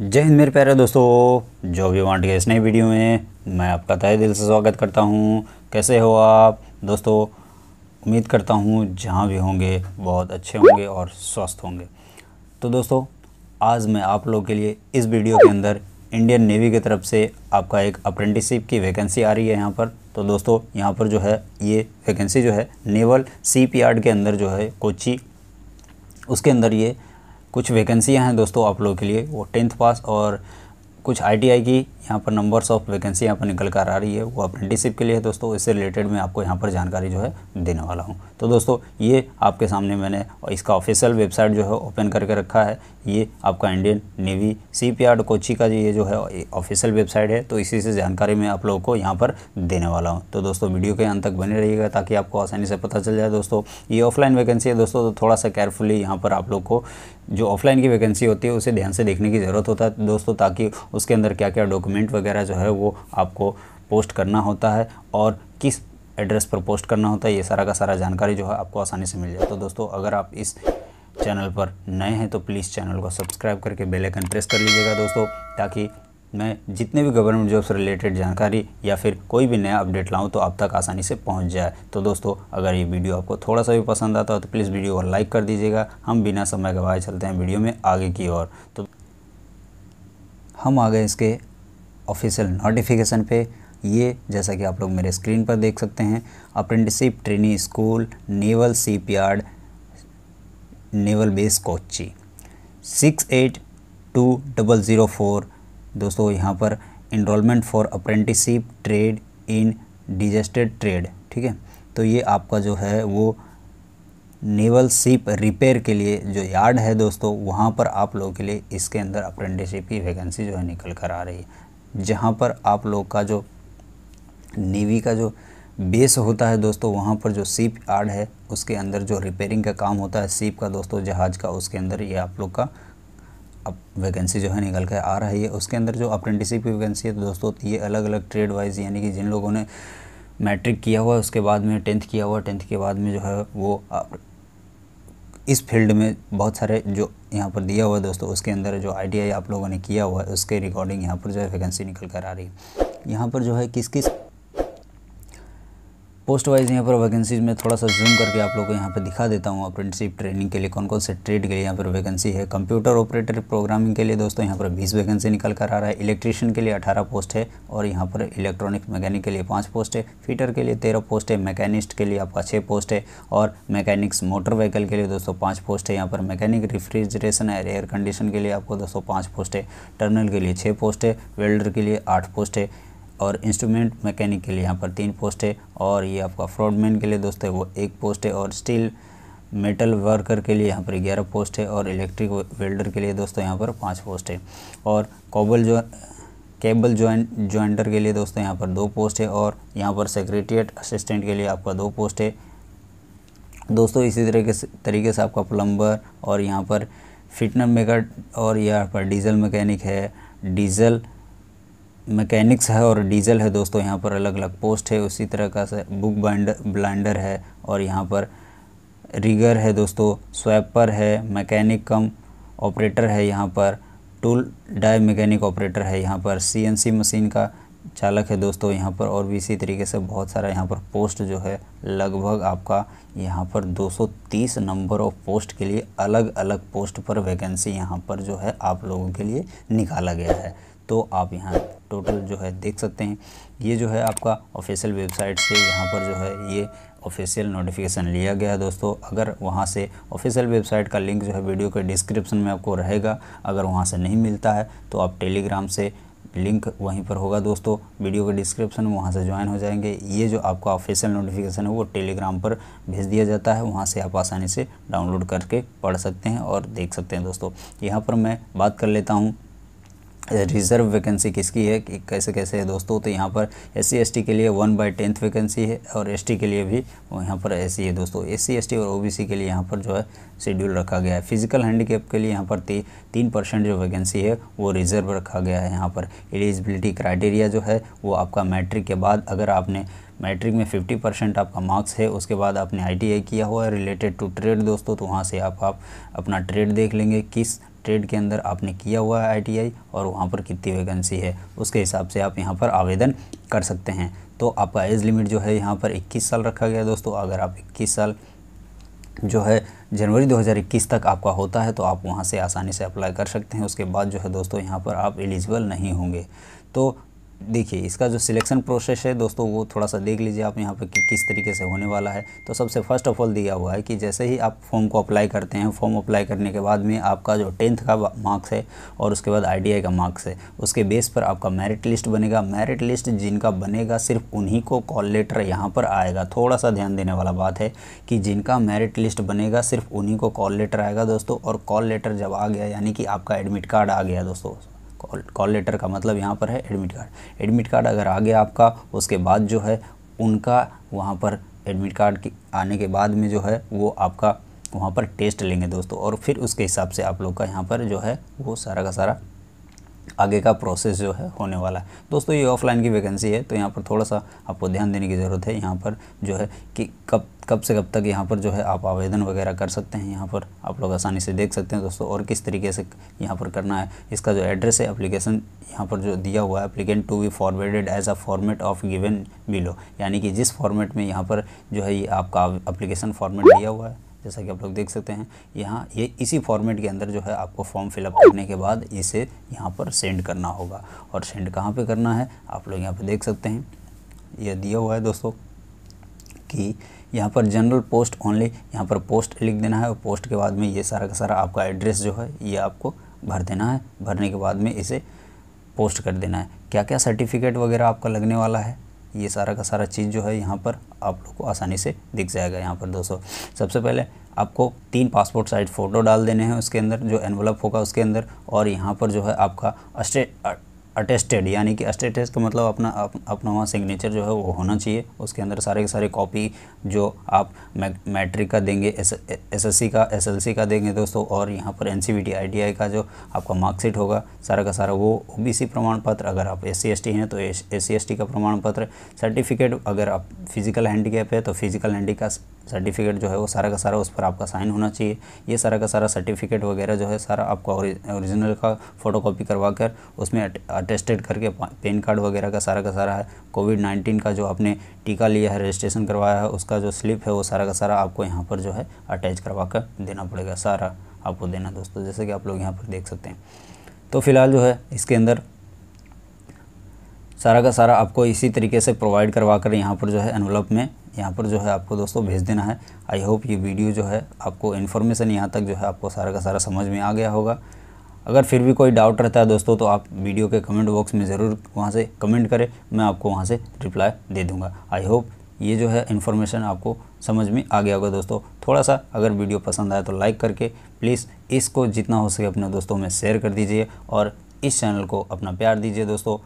जय हिंद मेरे प्यारे दोस्तों जो भी वांट के इस नए वीडियो में मैं आपका तय दिल से स्वागत करता हूं कैसे हो आप दोस्तों उम्मीद करता हूं जहां भी होंगे बहुत अच्छे होंगे और स्वस्थ होंगे तो दोस्तों आज मैं आप लोग के लिए इस वीडियो के अंदर इंडियन नेवी की तरफ से आपका एक अप्रेंटिसशिप की वैकेंसी आ रही है यहाँ पर तो दोस्तों यहाँ पर जो है ये वैकेंसी जो है नेवल सी के अंदर जो है कोची उसके अंदर ये कुछ वैकेंसियाँ हैं दोस्तों आप लोगों के लिए वो टेंथ पास और कुछ आईटीआई की यहाँ पर नंबर्स ऑफ वैकेंसी यहाँ पर निकल कर आ रही है वो अप्रेंटिसिप के लिए है दोस्तों इससे रिलेटेड मैं आपको यहाँ पर जानकारी जो है देने वाला हूँ तो दोस्तों ये आपके सामने मैंने इसका ऑफिशियल वेबसाइट जो है ओपन करके रखा है ये आपका Indian navy C P R Kochi का ये जो है ऑफिशियल वेबसाइट है तो इसी से जानकारी मैं आप लोगों को यहाँ पर देने वाला हूँ तो दोस्तों वीडियो के अंत तक बने रहिएगा ताकि आपको आसानी से पता चल जाए दोस्तों ये ऑफलाइन वैकेंसी है दोस्तों तो थोड़ा सा केयरफुली यहाँ पर आप लोग को जो ऑफलाइन की वैकेंसी होती है उसे ध्यान से देखने की ज़रूरत होता है दोस्तों ताकि उसके अंदर क्या क्या डॉक्यूमेंट वगैरह जो है वो आपको पोस्ट करना होता है और किस एड्रेस पर पोस्ट करना होता है ये सारा का सारा जानकारी जो है आपको आसानी से मिल जाए तो दोस्तों अगर आप इस चैनल पर नए हैं तो प्लीज़ चैनल को सब्सक्राइब करके बेल आइकन प्रेस कर लीजिएगा दोस्तों ताकि मैं जितने भी गवर्नमेंट जॉब से रिलेटेड जानकारी या फिर कोई भी नया अपडेट लाऊं तो आप तक आसानी से पहुंच जाए तो दोस्तों अगर ये वीडियो आपको थोड़ा सा भी पसंद आता हो तो प्लीज़ वीडियो को लाइक कर दीजिएगा हम बिना समय गवाए चलते हैं वीडियो में आगे की ओर तो हम आ गए इसके ऑफिशियल नोटिफिकेशन पे ये जैसा कि आप लोग मेरे स्क्रीन पर देख सकते हैं apprenticeship training school naval shipyard naval base Kochi six eight two double zero four दोस्तों यहाँ पर enrolment for apprenticeship trade in designated trade ठीक है तो ये आपका जो है वो नेवल शिप रिपेयर के लिए जो यार्ड है दोस्तों वहाँ पर आप लोगों के लिए इसके अंदर अप्रेंटिसशिप की वैकेंसी जो है निकल कर आ रही है जहाँ पर आप लोग का जो नेवी का जो बेस होता है दोस्तों वहाँ पर जो सीप यार्ड है उसके अंदर जो रिपेयरिंग का काम होता है सीप का दोस्तों जहाज़ का उसके अंदर ये आप लोग का अब वैकेंसी जो है निकल कर आ रही है उसके अंदर जो अप्रेंटिसशिप की वैकेंसी है तो दोस्तों ये अलग अलग ट्रेड वाइज यानी कि जिन लोगों ने मैट्रिक किया हुआ है उसके बाद में टेंथ किया हुआ टेंथ के बाद में जो है वो इस फील्ड में बहुत सारे जो यहाँ पर दिया हुआ है दोस्तों उसके अंदर जो आई आप लोगों ने किया हुआ है उसके रिकॉर्डिंग यहाँ पर जो है वैकेंसी निकल कर आ रही है यहाँ पर जो है किस किस पोस्ट वाइज यहाँ पर वैकेंसीज में थोड़ा सा जूम करके आप लोग को यहाँ पर दिखा देता हूँ अप्रेंटिसिप ट्रेनिंग के लिए कौन कौन से ट्रेड के लिए यहाँ पर वैकेंसी है कंप्यूटर ऑपरेटर प्रोग्रामिंग के लिए दोस्तों यहाँ पर बीस वैकेंसी निकल कर आ रहा है इलेक्ट्रिशियन के लिए अठारह पोस्ट है और यहाँ पर इलेक्ट्रॉनिक मैकेनिक के लिए पाँच पोस्ट है फीटर के लिए तेरह पोस्ट है मैकेनिस्ट के लिए आपका छः पोस्ट है और मैकेनिक्स मोटर व्हीकल के लिए दोस्तों पाँच पोस्ट है यहाँ पर mechanic refrigeration air air condition के लिए आपको दोस्तों पाँच पोस्ट है टर्नल के लिए छः पोस्ट है वेल्डर के लिए आठ पोस्ट है और इंस्ट्रूमेंट मैकेनिक के लिए यहाँ पर तीन पोस्ट है और ये आपका फ्रॉडमैन के लिए दोस्तों वो एक पोस्ट है और स्टील मेटल वर्कर के लिए यहाँ पर ग्यारह पोस्ट है और इलेक्ट्रिक वेल्डर के लिए दोस्तों यहाँ पर पाँच पोस्ट है और कोबल जो केबल ज्वाइन ज्वाइंटर के लिए दोस्तों यहाँ पर दो पोस्ट है और यहाँ पर सेक्रेटरीट असिस्टेंट के लिए आपका दो पोस्ट है दोस्तों इसी तरीके से तरीके से आपका प्लम्बर और यहाँ पर फिटनर मेकर और यहाँ पर डीजल मैकेनिक है डीजल मैकेनिक्स है और डीजल है दोस्तों यहाँ पर अलग अलग पोस्ट है उसी तरह का बुक ब्लैंडर है और यहाँ पर रिगर है दोस्तों स्वैपर है मैकेनिक कम ऑपरेटर है यहाँ पर टूल डाय मैकेनिक ऑपरेटर है यहाँ पर सीएनसी मशीन का चालक है दोस्तों यहाँ पर और भी इसी तरीके से बहुत सारा यहाँ पर पोस्ट जो है लगभग आपका यहाँ पर 230 नंबर ऑफ पोस्ट के लिए अलग अलग पोस्ट पर वैकेंसी यहाँ पर जो है आप लोगों के लिए निकाला गया है तो आप यहाँ टोटल जो है देख सकते हैं ये जो है आपका ऑफिशियल वेबसाइट से यहाँ पर जो है ये ऑफिशियल नोटिफिकेशन लिया गया है दोस्तों अगर वहाँ से ऑफिशियल वेबसाइट का लिंक जो है वीडियो के डिस्क्रिप्शन में आपको रहेगा अगर वहाँ से नहीं मिलता है तो आप टेलीग्राम से लिंक वहीं पर होगा दोस्तों वीडियो के डिस्क्रिप्शन में वहाँ से ज्वाइन हो जाएंगे ये जो आपका ऑफिशियल नोटिफिकेशन है वो टेलीग्राम पर भेज दिया जाता है वहाँ से आप आसानी से डाउनलोड करके पढ़ सकते हैं और देख सकते हैं दोस्तों यहाँ पर मैं बात कर लेता हूँ रिज़र्व वैकेंसी किसकी है कि कैसे कैसे है दोस्तों तो यहाँ पर एस सी के लिए वन बाई टेंथ वैकेंसी है और एस के लिए भी यहाँ पर ऐसी है दोस्तों एस सी और ओ के लिए यहाँ पर जो है शेड्यूल रखा गया है फिजिकल हैंडीकेप के लिए यहाँ पर ती, तीन परसेंट जो वैकेंसी है वो रिज़र्व रखा गया है यहाँ पर एलिजिबिलिटी क्राइटेरिया जो है वो आपका मैट्रिक के बाद अगर आपने मैट्रिक में 50 परसेंट आपका मार्क्स है उसके बाद आपने आई किया हुआ है रिलेटेड टू ट्रेड दोस्तों तो वहाँ से आप आप अपना ट्रेड देख लेंगे किस ट्रेड के अंदर आपने किया हुआ है आईटीआई और वहाँ पर कितनी वैकेंसी है उसके हिसाब से आप यहाँ पर आवेदन कर सकते हैं तो आपका एज लिमिट जो है यहाँ पर इक्कीस साल रखा गया दोस्तों अगर आप इक्कीस साल जो है जनवरी 2021 तक आपका होता है तो आप वहाँ से आसानी से अप्लाई कर सकते हैं उसके बाद जो है दोस्तों यहाँ पर आप एलिजिबल नहीं होंगे तो देखिए इसका जो सिलेक्शन प्रोसेस है दोस्तों वो थोड़ा सा देख लीजिए आप यहाँ पर कि किस तरीके से होने वाला है तो सबसे फर्स्ट ऑफ ऑल दिया हुआ है कि जैसे ही आप फॉर्म को अप्लाई करते हैं फॉर्म अप्लाई करने के बाद में आपका जो टेंथ का मार्क्स है और उसके बाद आई का मार्क्स है उसके बेस पर आपका मेरिट लिस्ट बनेगा मेरिट लिस्ट जिनका बनेगा सिर्फ उन्हीं को कॉल लेटर यहाँ पर आएगा थोड़ा सा ध्यान देने वाला बात है कि जिनका मेरिट लिस्ट बनेगा सिर्फ उन्हीं को कॉल लेटर आएगा दोस्तों और कॉल लेटर जब आ गया यानी कि आपका एडमिट कार्ड आ गया दोस्तों कॉल लेटर का मतलब यहाँ पर है एडमिट कार्ड एडमिट कार्ड अगर आ गया आपका उसके बाद जो है उनका वहाँ पर एडमिट कार्ड की आने के बाद में जो है वो आपका वहाँ पर टेस्ट लेंगे दोस्तों और फिर उसके हिसाब से आप लोग का यहाँ पर जो है वो सारा का सारा आगे का प्रोसेस जो है होने वाला है दोस्तों ये ऑफलाइन की वैकेंसी है तो यहाँ पर थोड़ा सा आपको ध्यान देने की ज़रूरत है यहाँ पर जो है कि कब कब से कब तक यहाँ पर जो है आप आवेदन वगैरह कर सकते हैं यहाँ पर आप लोग आसानी से देख सकते हैं दोस्तों और किस तरीके से यहाँ पर करना है इसका जो एड्रेस है अप्लीकेशन यहाँ पर जो दिया हुआ है applicant to be forwarded as a format of given below यानी कि जिस फॉर्मेट में यहाँ पर जो है ये आपका एप्लीकेशन फॉर्मेट दिया हुआ है जैसा कि आप लोग देख सकते हैं यहाँ ये इसी फॉर्मेट के अंदर जो है आपको फॉर्म फिलअप करने के बाद इसे यहाँ पर सेंड करना होगा और सेंड कहाँ पे करना है आप लोग यहाँ पे देख सकते हैं यह दिया हुआ है दोस्तों कि यहाँ पर जनरल पोस्ट ओनली यहाँ पर पोस्ट लिख देना है और पोस्ट के बाद में ये सारा का सारा आपका एड्रेस जो है ये आपको भर देना है भरने के बाद में इसे पोस्ट कर देना है क्या क्या सर्टिफिकेट वगैरह आपका लगने वाला है ये सारा का सारा चीज़ जो है यहाँ पर आप लोग को आसानी से दिख जाएगा यहाँ पर दोस्तों सबसे पहले आपको तीन पासपोर्ट साइज फ़ोटो डाल देने हैं उसके अंदर जो एनवलप होगा उसके अंदर और यहाँ पर जो है आपका स्टेट अटेस्टेड यानी कि अटेस्टेड का मतलब अपना अप, अपना वहाँ सिग्नेचर जो है वो होना चाहिए उसके अंदर सारे के सारे कॉपी जो आप मैट्रिक का देंगे एस एस का एसएलसी का देंगे दोस्तों और यहाँ पर एनसीवीटी आईटीआई का जो आपका मार्कशीट होगा सारा का सारा वो ओबीसी प्रमाण पत्र अगर आप एस सी हैं तो एस सी का प्रमाण पत्र सर्टिफिकेट अगर आप फिजिकल हैंडीकैप है तो फिजिकल हैंडी सर्टिफिकेट जो है वो सारा का सारा उस पर आपका साइन होना चाहिए ये सारा का सारा सर्टिफिकेट वगैरह जो है सारा आपका ओरिजिनल का फ़ोटो कॉपी करवा कर उसमें अटेस्टेड करके पेन कार्ड वगैरह का सारा का सारा है कोविड नाइन्टीन का जो आपने टीका लिया है रजिस्ट्रेशन करवाया है उसका जो स्लिप है वो सारा का सारा आपको यहाँ पर जो है अटैच करवा कर देना पड़ेगा सारा आपको देना दोस्तों जैसे कि आप लोग यहाँ पर देख सकते हैं तो फिलहाल जो है इसके अंदर सारा का सारा आपको इसी तरीके से प्रोवाइड करवा कर यहाँ पर जो है एनवलप में यहाँ पर जो है आपको दोस्तों भेज देना है आई होप ये वीडियो जो है आपको इन्फॉर्मेशन यहाँ तक जो है आपको सारा का सारा समझ में आ गया होगा अगर फिर भी कोई डाउट रहता है दोस्तों तो आप वीडियो के कमेंट बॉक्स में ज़रूर वहाँ से कमेंट करें मैं आपको वहाँ से रिप्लाई दे दूँगा आई होप ये जो है इन्फॉर्मेशन आपको समझ में आ गया होगा दोस्तों थोड़ा सा अगर वीडियो पसंद आया तो लाइक करके प्लीज़ इसको जितना हो सके अपने दोस्तों में शेयर कर दीजिए और इस चैनल को अपना प्यार दीजिए दोस्तों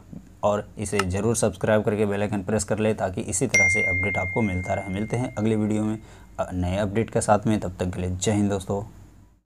और इसे ज़रूर सब्सक्राइब करके बेल आइकन प्रेस कर ले ताकि इसी तरह से अपडेट आपको मिलता रहे मिलते हैं अगले वीडियो में नए अपडेट के साथ में तब तक के लिए जय हिंद दोस्तों